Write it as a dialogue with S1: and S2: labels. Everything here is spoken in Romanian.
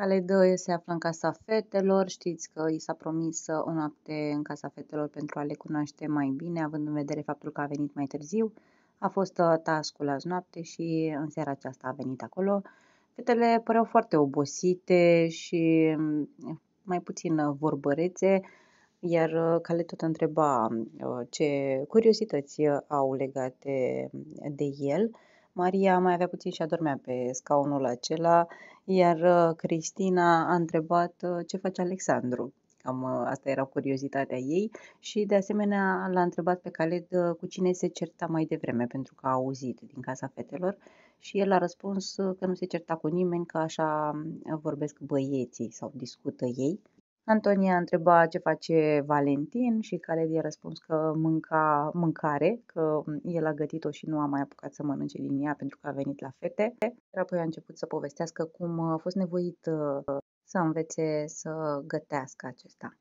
S1: Caledăie se află în Casa Fetelor. Știți că i s-a promis o noapte în Casa Fetelor pentru a le cunoaște mai bine, având în vedere faptul că a venit mai târziu. A fost uh, tascul azi noapte și în seara aceasta a venit acolo. Fetele păreau foarte obosite și mm, mai puțin uh, vorbărețe, iar uh, Cale tot întreba ce curiozități au legate mm, de el Maria mai avea puțin și adormea pe scaunul acela, iar uh, Cristina a întrebat uh, ce face Alexandru. Cam uh, asta era curiozitatea ei și de asemenea l-a întrebat pe Caled cu cine se certa mai devreme pentru că a auzit din casa fetelor și el a răspuns că nu se certa cu nimeni, că așa mm, vorbesc băieții sau discută ei. Antonia întreba ce face Valentin și Caled i-a răspuns că mânca mâncare, că el a gătit-o și nu a mai apucat să mănânce din ea pentru că a venit la fete. Iar apoi a început să povestească cum a fost nevoit uh, să învețe să gătească acesta.